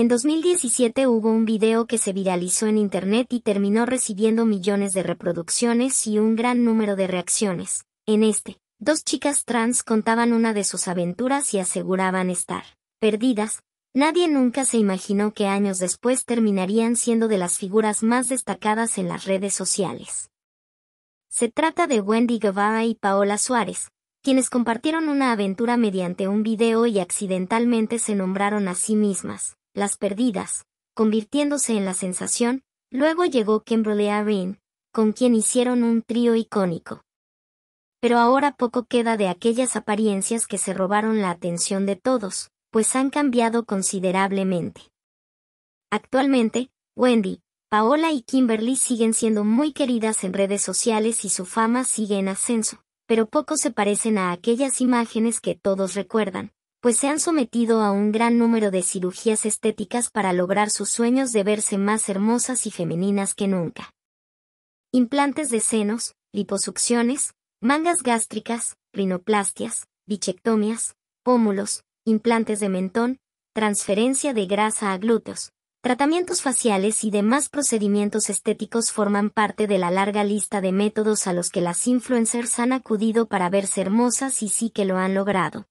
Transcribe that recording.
En 2017 hubo un video que se viralizó en Internet y terminó recibiendo millones de reproducciones y un gran número de reacciones. En este, dos chicas trans contaban una de sus aventuras y aseguraban estar perdidas. Nadie nunca se imaginó que años después terminarían siendo de las figuras más destacadas en las redes sociales. Se trata de Wendy Guevara y Paola Suárez, quienes compartieron una aventura mediante un video y accidentalmente se nombraron a sí mismas, las perdidas, convirtiéndose en la sensación, luego llegó Kimberly Irene, con quien hicieron un trío icónico. Pero ahora poco queda de aquellas apariencias que se robaron la atención de todos, pues han cambiado considerablemente. Actualmente, Wendy, Paola y Kimberly siguen siendo muy queridas en redes sociales y su fama sigue en ascenso, pero poco se parecen a aquellas imágenes que todos recuerdan, pues se han sometido a un gran número de cirugías estéticas para lograr sus sueños de verse más hermosas y femeninas que nunca. Implantes de senos, liposucciones, mangas gástricas, rinoplastias, bichectomias, pómulos, implantes de mentón, transferencia de grasa a glúteos, tratamientos faciales y demás procedimientos estéticos forman parte de la larga lista de métodos a los que las influencers han acudido para verse hermosas y sí que lo han logrado.